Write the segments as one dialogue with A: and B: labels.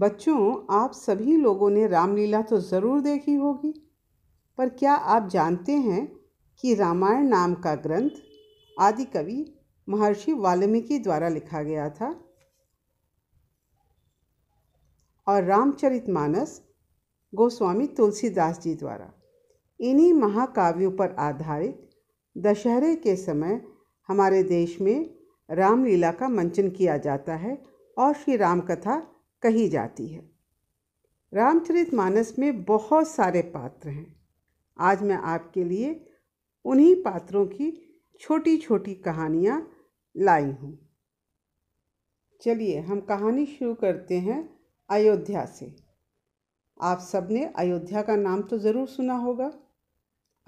A: बच्चों आप सभी लोगों ने रामलीला तो ज़रूर देखी होगी पर क्या आप जानते हैं कि रामायण नाम का ग्रंथ आदि कवि महर्षि वाल्मीकि द्वारा लिखा गया था और रामचरितमानस गोस्वामी तुलसीदास जी द्वारा इन्हीं महाकाव्यों पर आधारित दशहरे के समय हमारे देश में रामलीला का मंचन किया जाता है और श्री राम कथा कही जाती है रामचरित मानस में बहुत सारे पात्र हैं आज मैं आपके लिए उन्हीं पात्रों की छोटी छोटी कहानियाँ लाई हूँ चलिए हम कहानी शुरू करते हैं अयोध्या से आप सबने अयोध्या का नाम तो ज़रूर सुना होगा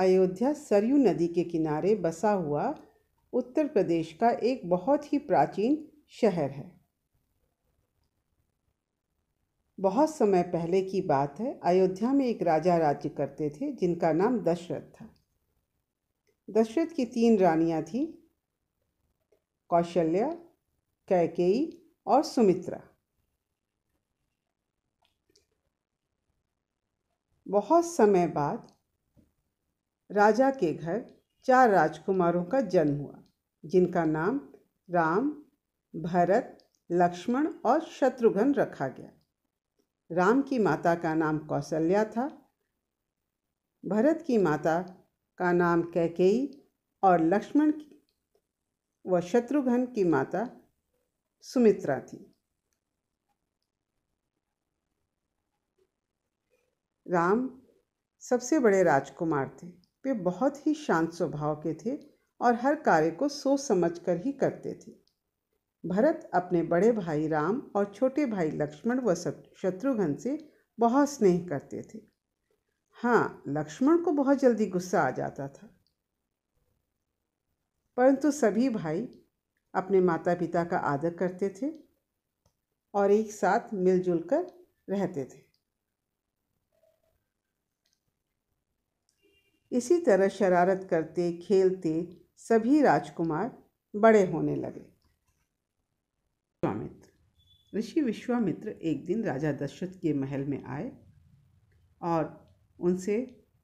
A: अयोध्या सरयू नदी के किनारे बसा हुआ उत्तर प्रदेश का एक बहुत ही प्राचीन शहर है बहुत समय पहले की बात है अयोध्या में एक राजा राज्य करते थे जिनका नाम दशरथ था दशरथ की तीन रानियां थीं कौशल्या कैकेयी और सुमित्रा बहुत समय बाद राजा के घर चार राजकुमारों का जन्म हुआ जिनका नाम राम भरत लक्ष्मण और शत्रुघ्न रखा गया राम की माता का नाम कौशल्या था भरत की माता का नाम कैकेयी और लक्ष्मण व शत्रुघ्न की माता सुमित्रा थी राम सबसे बड़े राजकुमार थे वे बहुत ही शांत स्वभाव के थे और हर कार्य को सोच समझ कर ही करते थे भरत अपने बड़े भाई राम और छोटे भाई लक्ष्मण व शत्रुघ्न से बहुत स्नेह करते थे हाँ लक्ष्मण को बहुत जल्दी गुस्सा आ जाता था परंतु सभी भाई अपने माता पिता का आदर करते थे और एक साथ मिलजुल कर रहते थे इसी तरह शरारत करते खेलते सभी राजकुमार बड़े होने लगे ऋषि विश्वामित्र एक दिन राजा दशरथ के महल में आए और उनसे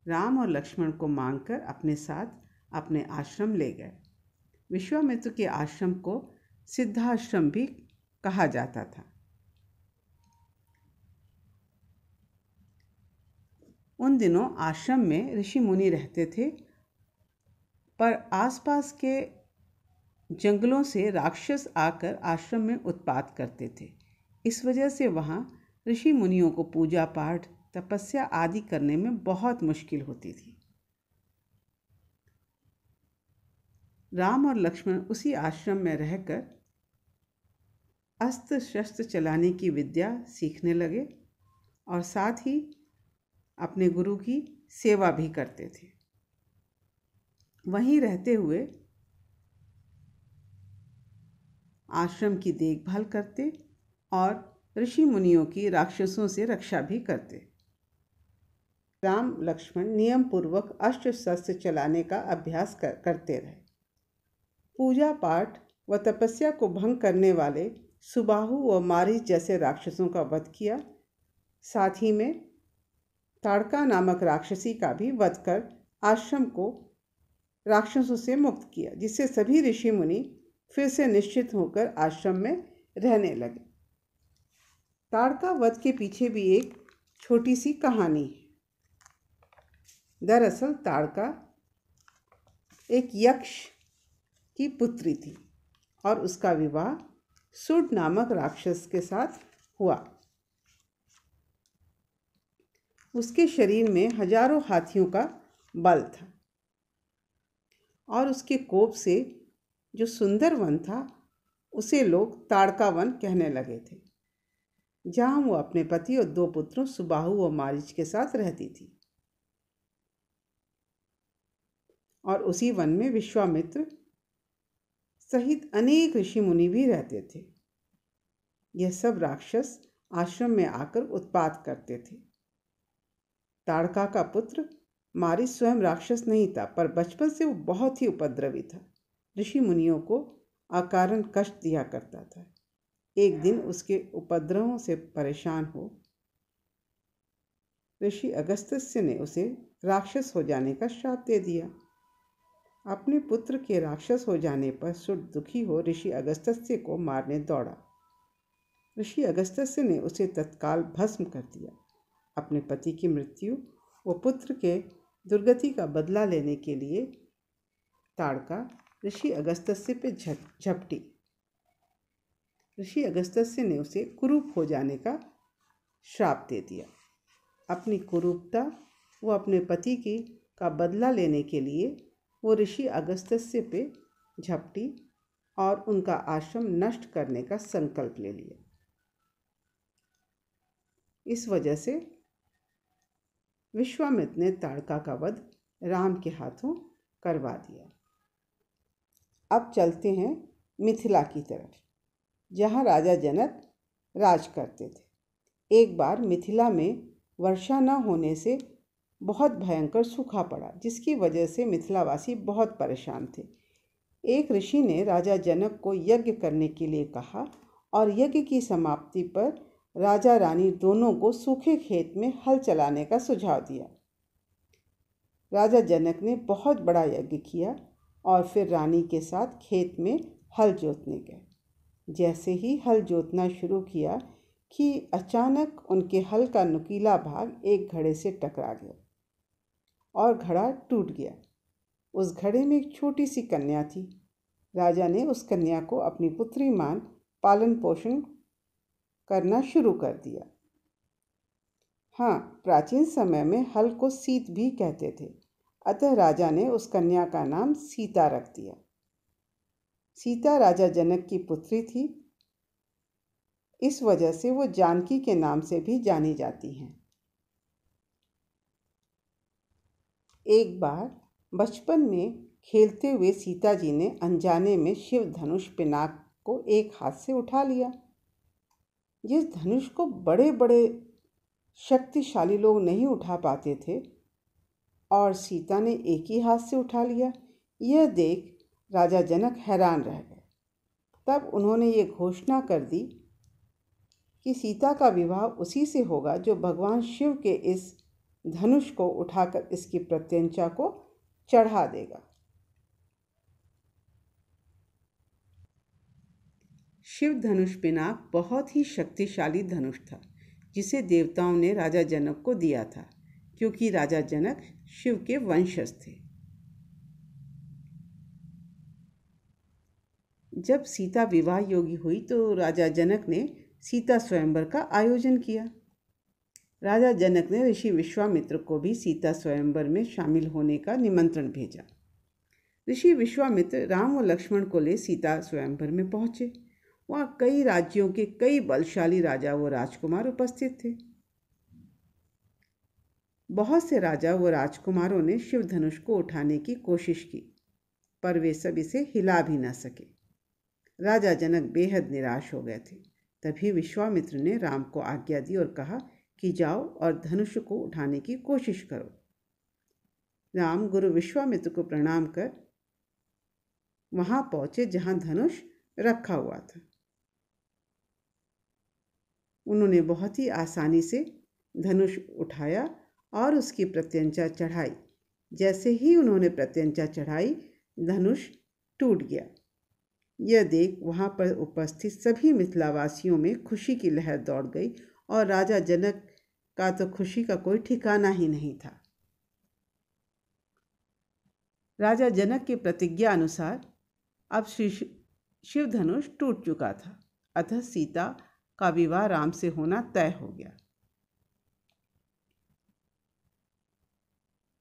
A: राम और लक्ष्मण को मांगकर अपने साथ अपने आश्रम ले गए विश्वामित्र के आश्रम को सिद्धाश्रम भी कहा जाता था उन दिनों आश्रम में ऋषि मुनि रहते थे पर आसपास के जंगलों से राक्षस आकर आश्रम में उत्पात करते थे इस वजह से वहाँ ऋषि मुनियों को पूजा पाठ तपस्या आदि करने में बहुत मुश्किल होती थी राम और लक्ष्मण उसी आश्रम में रहकर अस्त्र शस्त्र चलाने की विद्या सीखने लगे और साथ ही अपने गुरु की सेवा भी करते थे वहीं रहते हुए आश्रम की देखभाल करते और ऋषि मुनियों की राक्षसों से रक्षा भी करते राम लक्ष्मण नियम पूर्वक अष्ट शस्त्र चलाने का अभ्यास कर, करते रहे पूजा पाठ व तपस्या को भंग करने वाले सुबाहु व मारिस जैसे राक्षसों का वध किया साथ ही में ताड़का नामक राक्षसी का भी वध कर आश्रम को राक्षसों से मुक्त किया जिससे सभी ऋषि मुनि फिर से निश्चित होकर आश्रम में रहने लगे ताड़का वध के पीछे भी एक छोटी सी कहानी है दरअसल ताड़का एक यक्ष की पुत्री थी और उसका विवाह सुड नामक राक्षस के साथ हुआ उसके शरीर में हजारों हाथियों का बल था और उसके कोप से जो सुंदर वन था उसे लोग ताड़का वन कहने लगे थे जहाँ वो अपने पति और दो पुत्रों सुबाहु और मारिच के साथ रहती थी और उसी वन में विश्वामित्र सहित अनेक ऋषि मुनि भी रहते थे यह सब राक्षस आश्रम में आकर उत्पात करते थे ताड़का का पुत्र मारिच स्वयं राक्षस नहीं था पर बचपन से वो बहुत ही उपद्रवी था ऋषि मुनियों को आकारण कष्ट दिया करता था एक दिन उसके उपद्रवों से परेशान हो ऋषि अगस्त्य ने उसे राक्षस हो जाने का श्राप दे दिया अपने पुत्र के राक्षस हो जाने पर सुर दुखी हो ऋषि अगस्त्य को मारने दौड़ा ऋषि अगस्त्य ने उसे तत्काल भस्म कर दिया अपने पति की मृत्यु व पुत्र के दुर्गति का बदला लेने के लिए ताड़का ऋषि अगस्तस्य पे झपटी ऋषि अगस्तस्य ने उसे कुरूप हो जाने का श्राप दे दिया अपनी कुरूपता व अपने पति की का बदला लेने के लिए वो ऋषि अगस्तस्य पे झपटी और उनका आश्रम नष्ट करने का संकल्प ले लिया इस वजह से विश्वामित्र ने ताड़का का वध राम के हाथों करवा दिया अब चलते हैं मिथिला की तरफ जहाँ राजा जनक राज करते थे एक बार मिथिला में वर्षा न होने से बहुत भयंकर सूखा पड़ा जिसकी वजह से मिथिलावासी बहुत परेशान थे एक ऋषि ने राजा जनक को यज्ञ करने के लिए कहा और यज्ञ की समाप्ति पर राजा रानी दोनों को सूखे खेत में हल चलाने का सुझाव दिया राजा जनक ने बहुत बड़ा यज्ञ किया और फिर रानी के साथ खेत में हल जोतने गए जैसे ही हल जोतना शुरू किया कि अचानक उनके हल का नुकीला भाग एक घड़े से टकरा गया और घड़ा टूट गया उस घड़े में एक छोटी सी कन्या थी राजा ने उस कन्या को अपनी पुत्री मान पालन पोषण करना शुरू कर दिया हाँ प्राचीन समय में हल को सीत भी कहते थे अतः राजा ने उस कन्या का नाम सीता रख दिया सीता राजा जनक की पुत्री थी इस वजह से वो जानकी के नाम से भी जानी जाती हैं एक बार बचपन में खेलते हुए सीता जी ने अनजाने में शिव धनुष पिनाक को एक हाथ से उठा लिया जिस धनुष को बड़े बड़े शक्तिशाली लोग नहीं उठा पाते थे और सीता ने एक ही हाथ से उठा लिया यह देख राजा जनक हैरान रह गए तब उन्होंने ये घोषणा कर दी कि सीता का विवाह उसी से होगा जो भगवान शिव के इस धनुष को उठाकर इसकी प्रत्यंचा को चढ़ा देगा शिव धनुष पिनाक बहुत ही शक्तिशाली धनुष था जिसे देवताओं ने राजा जनक को दिया था क्योंकि राजा जनक शिव के वंशज थे जब सीता विवाह योगी हुई तो राजा जनक ने सीता स्वयंवर का आयोजन किया राजा जनक ने ऋषि विश्वामित्र को भी सीता स्वयंवर में शामिल होने का निमंत्रण भेजा ऋषि विश्वामित्र राम और लक्ष्मण को ले सीता स्वयंवर में पहुंचे वहाँ कई राज्यों के कई बलशाली राजा व राजकुमार उपस्थित थे बहुत से राजा व राजकुमारों ने शिव धनुष को उठाने की कोशिश की पर वे सब इसे हिला भी ना सके राजा जनक बेहद निराश हो गए थे तभी विश्वामित्र ने राम को आज्ञा दी और कहा कि जाओ और धनुष को उठाने की कोशिश करो राम गुरु विश्वामित्र को प्रणाम कर वहाँ पहुंचे जहाँ धनुष रखा हुआ था उन्होंने बहुत ही आसानी से धनुष उठाया और उसकी प्रत्यंचा चढ़ाई जैसे ही उन्होंने प्रत्यंचा चढ़ाई धनुष टूट गया यह देख वहाँ पर उपस्थित सभी मिथिलावासियों में खुशी की लहर दौड़ गई और राजा जनक का तो खुशी का कोई ठिकाना ही नहीं था राजा जनक की प्रतिज्ञा अनुसार अब श्री शिव धनुष टूट चुका था अतः सीता का विवाह राम से होना तय हो गया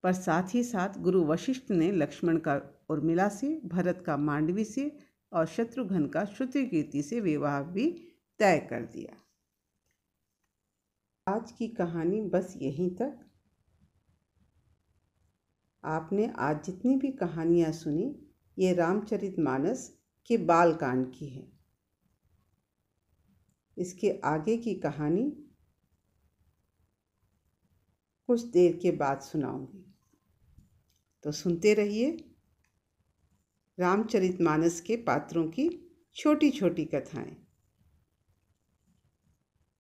A: पर साथ ही साथ गुरु वशिष्ठ ने लक्ष्मण का उर्मिला से भरत का मांडवी से और शत्रुघ्न का श्रुतिकीर्ति से विवाह भी तय कर दिया आज की कहानी बस यहीं तक आपने आज जितनी भी कहानियाँ सुनी ये रामचरित मानस के बाल कांड की है इसके आगे की कहानी कुछ देर के बाद सुनाऊंगी तो सुनते रहिए रामचरितमानस के पात्रों की छोटी छोटी कथाएं